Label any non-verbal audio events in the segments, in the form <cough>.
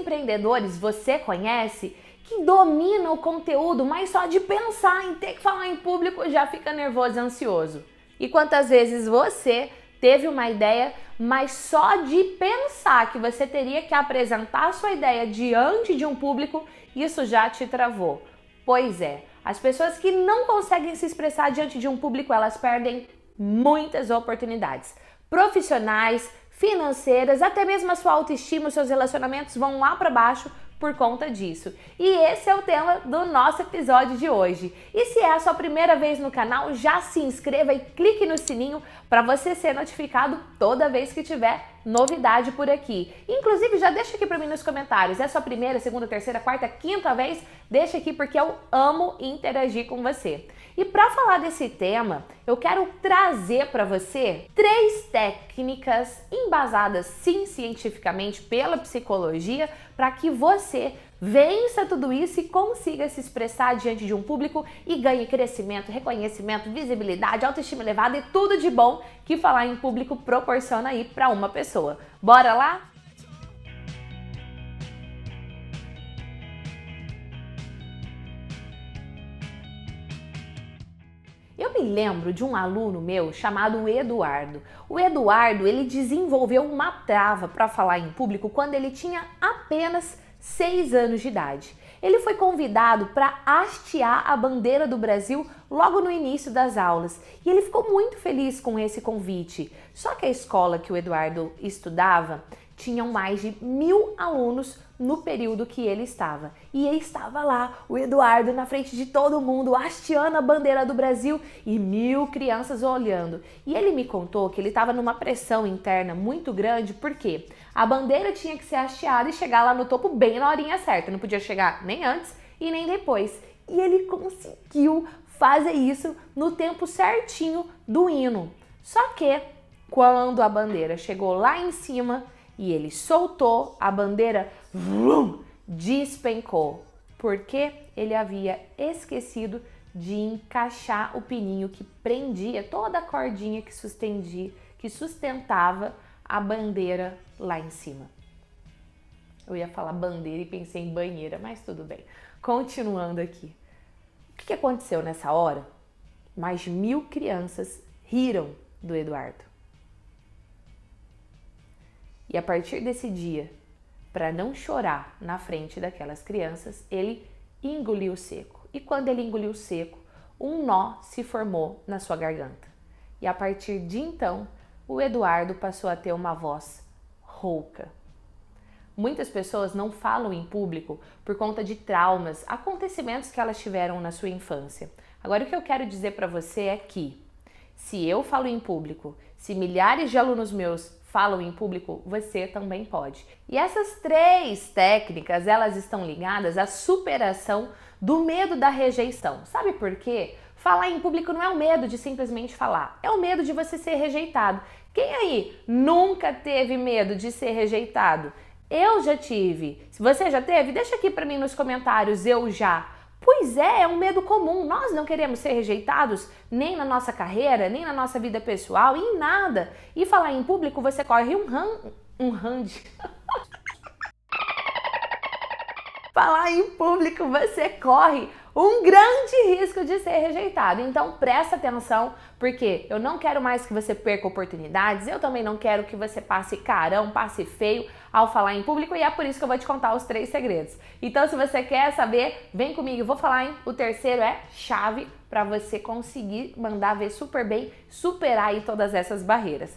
empreendedores você conhece que domina o conteúdo, mas só de pensar em ter que falar em público já fica nervoso e ansioso? E quantas vezes você teve uma ideia, mas só de pensar que você teria que apresentar sua ideia diante de um público, isso já te travou? Pois é, as pessoas que não conseguem se expressar diante de um público, elas perdem muitas oportunidades. Profissionais, financeiras, até mesmo a sua autoestima, os seus relacionamentos vão lá para baixo por conta disso. E esse é o tema do nosso episódio de hoje. E se é a sua primeira vez no canal, já se inscreva e clique no sininho para você ser notificado toda vez que tiver novidade por aqui. Inclusive, já deixa aqui para mim nos comentários. É a sua primeira, segunda, terceira, quarta, quinta vez? Deixa aqui porque eu amo interagir com você. E para falar desse tema, eu quero trazer para você três técnicas embasadas sim cientificamente pela psicologia para que você Vença tudo isso e consiga se expressar diante de um público e ganhe crescimento, reconhecimento, visibilidade, autoestima elevada e tudo de bom que falar em público proporciona aí para uma pessoa. Bora lá? Eu me lembro de um aluno meu chamado Eduardo. O Eduardo, ele desenvolveu uma trava para falar em público quando ele tinha apenas 6 anos de idade. Ele foi convidado para hastear a bandeira do Brasil logo no início das aulas e ele ficou muito feliz com esse convite. Só que a escola que o Eduardo estudava tinham mais de mil alunos no período que ele estava. E estava lá o Eduardo na frente de todo mundo, hasteando a bandeira do Brasil e mil crianças olhando. E ele me contou que ele estava numa pressão interna muito grande, porque a bandeira tinha que ser hasteada e chegar lá no topo bem na horinha certa. Não podia chegar nem antes e nem depois. E ele conseguiu fazer isso no tempo certinho do hino. Só que quando a bandeira chegou lá em cima, e ele soltou a bandeira, despencou, porque ele havia esquecido de encaixar o pininho que prendia toda a cordinha que sustendia, que sustentava a bandeira lá em cima. Eu ia falar bandeira e pensei em banheira, mas tudo bem. Continuando aqui. O que aconteceu nessa hora? Mais de mil crianças riram do Eduardo. E a partir desse dia, para não chorar na frente daquelas crianças, ele engoliu seco. E quando ele engoliu seco, um nó se formou na sua garganta. E a partir de então, o Eduardo passou a ter uma voz rouca. Muitas pessoas não falam em público por conta de traumas, acontecimentos que elas tiveram na sua infância. Agora, o que eu quero dizer para você é que, se eu falo em público, se milhares de alunos meus falam em público, você também pode. E essas três técnicas, elas estão ligadas à superação do medo da rejeição. Sabe por quê? Falar em público não é o medo de simplesmente falar, é o medo de você ser rejeitado. Quem aí nunca teve medo de ser rejeitado? Eu já tive. Se você já teve, deixa aqui para mim nos comentários eu já. Pois é, é um medo comum. Nós não queremos ser rejeitados nem na nossa carreira, nem na nossa vida pessoal, em nada. E falar em público, você corre um ran, um rand. <laughs> falar em público, você corre um grande risco de ser rejeitado. Então presta atenção, porque eu não quero mais que você perca oportunidades, eu também não quero que você passe carão, passe feio ao falar em público e é por isso que eu vou te contar os três segredos. Então se você quer saber, vem comigo, eu vou falar, em O terceiro é chave para você conseguir mandar ver super bem, superar aí todas essas barreiras.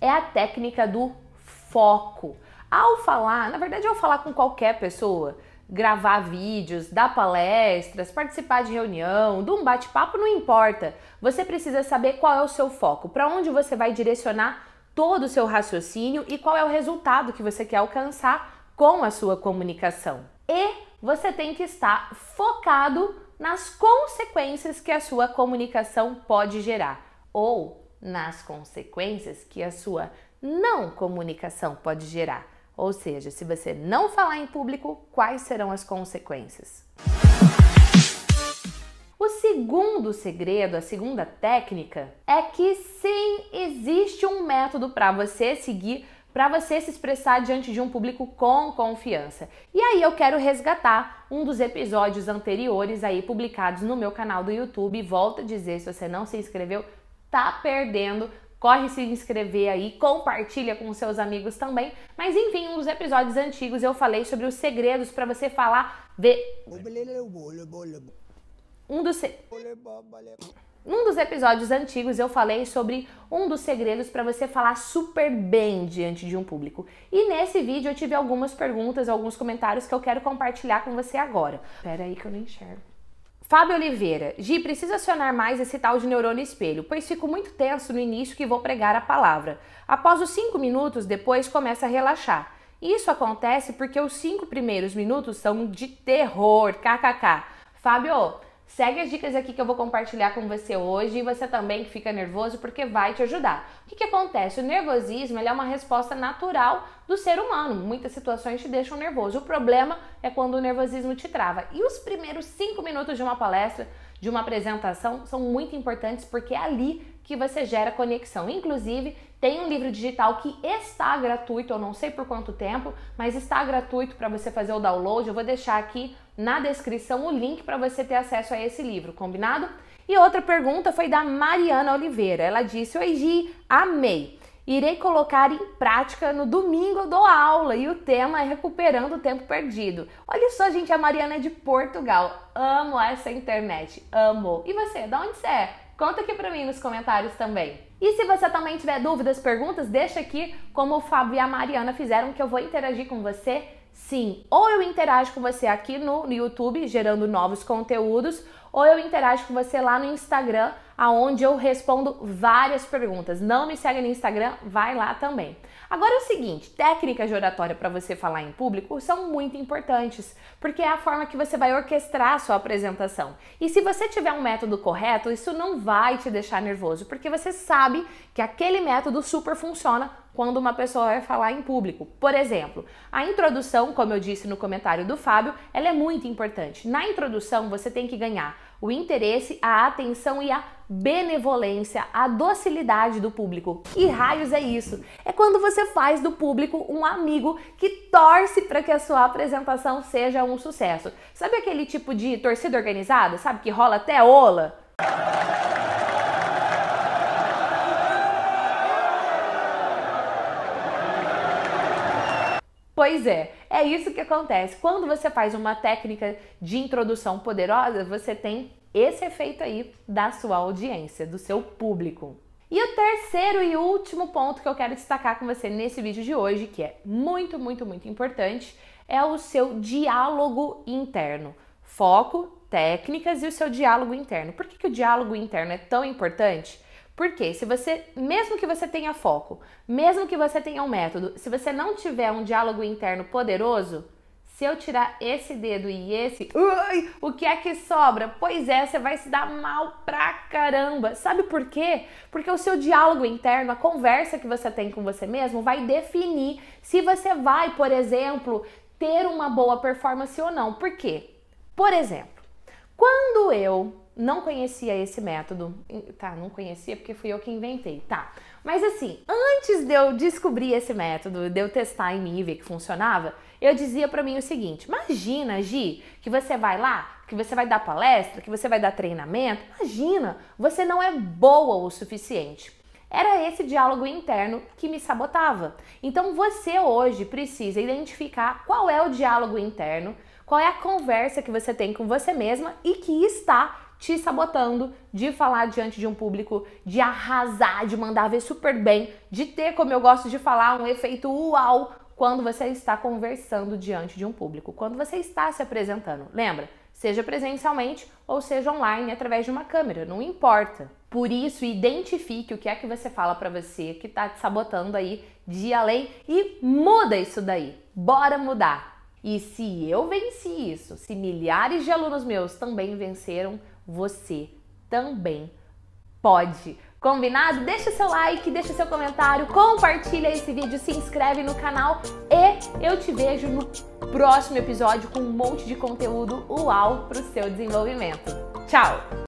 É a técnica do foco. Ao falar, na verdade, ao falar com qualquer pessoa, gravar vídeos, dar palestras, participar de reunião, de um bate-papo, não importa. Você precisa saber qual é o seu foco, para onde você vai direcionar todo o seu raciocínio e qual é o resultado que você quer alcançar com a sua comunicação. E você tem que estar focado nas consequências que a sua comunicação pode gerar ou nas consequências que a sua não comunicação pode gerar. Ou seja, se você não falar em público, quais serão as consequências? O segundo segredo, a segunda técnica, é que sim, existe um método para você seguir para você se expressar diante de um público com confiança. E aí eu quero resgatar um dos episódios anteriores aí publicados no meu canal do YouTube. Volto a dizer, se você não se inscreveu, tá perdendo Corre se inscrever aí, compartilha com seus amigos também. Mas enfim, um dos episódios antigos eu falei sobre os segredos para você falar de um dos Num dos episódios antigos eu falei sobre um dos segredos para você falar super bem diante de um público. E nesse vídeo eu tive algumas perguntas, alguns comentários que eu quero compartilhar com você agora. Pera aí que eu não enxergo. Fábio Oliveira, Gi, preciso acionar mais esse tal de neurônio espelho, pois fico muito tenso no início que vou pregar a palavra. Após os cinco minutos, depois começa a relaxar. Isso acontece porque os cinco primeiros minutos são de terror, kkk. Fábio, Segue as dicas aqui que eu vou compartilhar com você hoje e você também que fica nervoso porque vai te ajudar. O que, que acontece? O nervosismo é uma resposta natural do ser humano. Muitas situações te deixam nervoso. O problema é quando o nervosismo te trava. E os primeiros cinco minutos de uma palestra, de uma apresentação, são muito importantes porque é ali que você gera conexão. Inclusive, tem um livro digital que está gratuito, eu não sei por quanto tempo, mas está gratuito para você fazer o download. Eu vou deixar aqui na descrição o link para você ter acesso a esse livro, combinado? E outra pergunta foi da Mariana Oliveira. Ela disse: Oi, Gi, amei. Irei colocar em prática no domingo do aula e o tema é recuperando o tempo perdido. Olha só, gente, a Mariana é de Portugal. Amo essa internet, amo. E você, de onde você é? Conta aqui para mim nos comentários também. E se você também tiver dúvidas, perguntas, deixa aqui como o Fábio e a Mariana fizeram que eu vou interagir com você Sim, ou eu interajo com você aqui no YouTube, gerando novos conteúdos, ou eu interajo com você lá no Instagram, aonde eu respondo várias perguntas. Não me segue no Instagram, vai lá também. Agora é o seguinte, técnicas de oratória para você falar em público são muito importantes, porque é a forma que você vai orquestrar a sua apresentação. E se você tiver um método correto, isso não vai te deixar nervoso, porque você sabe que aquele método super funciona quando uma pessoa vai falar em público. Por exemplo, a introdução, como eu disse no comentário do Fábio, ela é muito importante. Na introdução, você tem que ganhar o interesse, a atenção e a benevolência, a docilidade do público. Que raios é isso? É quando você faz do público um amigo que torce para que a sua apresentação seja um sucesso. Sabe aquele tipo de torcida organizada? Sabe que rola até ola? Pois é, é isso que acontece. Quando você faz uma técnica de introdução poderosa, você tem esse efeito aí da sua audiência, do seu público. E o terceiro e último ponto que eu quero destacar com você nesse vídeo de hoje, que é muito, muito, muito importante, é o seu diálogo interno. Foco, técnicas e o seu diálogo interno. Por que, que o diálogo interno é tão importante? Porque se você, mesmo que você tenha foco, mesmo que você tenha um método, se você não tiver um diálogo interno poderoso, se eu tirar esse dedo e esse, ui, o que é que sobra? Pois é, você vai se dar mal pra caramba. Sabe por quê? Porque o seu diálogo interno, a conversa que você tem com você mesmo, vai definir se você vai, por exemplo, ter uma boa performance ou não. Por quê? Por exemplo, quando eu não conhecia esse método. Tá, não conhecia porque fui eu que inventei. Tá. Mas assim, antes de eu descobrir esse método, de eu testar em mim e ver que funcionava, eu dizia para mim o seguinte: imagina, Gi, que você vai lá, que você vai dar palestra, que você vai dar treinamento. Imagina, você não é boa o suficiente. Era esse diálogo interno que me sabotava. Então você hoje precisa identificar qual é o diálogo interno, qual é a conversa que você tem com você mesma e que está te sabotando de falar diante de um público, de arrasar, de mandar ver super bem, de ter, como eu gosto de falar, um efeito uau quando você está conversando diante de um público, quando você está se apresentando. Lembra? Seja presencialmente ou seja online através de uma câmera, não importa. Por isso, identifique o que é que você fala para você que está te sabotando aí de além e muda isso daí. Bora mudar. E se eu venci isso, se milhares de alunos meus também venceram, você também pode. Combinado? Deixa seu like, deixa seu comentário, compartilha esse vídeo, se inscreve no canal e eu te vejo no próximo episódio com um monte de conteúdo uau para o seu desenvolvimento. Tchau!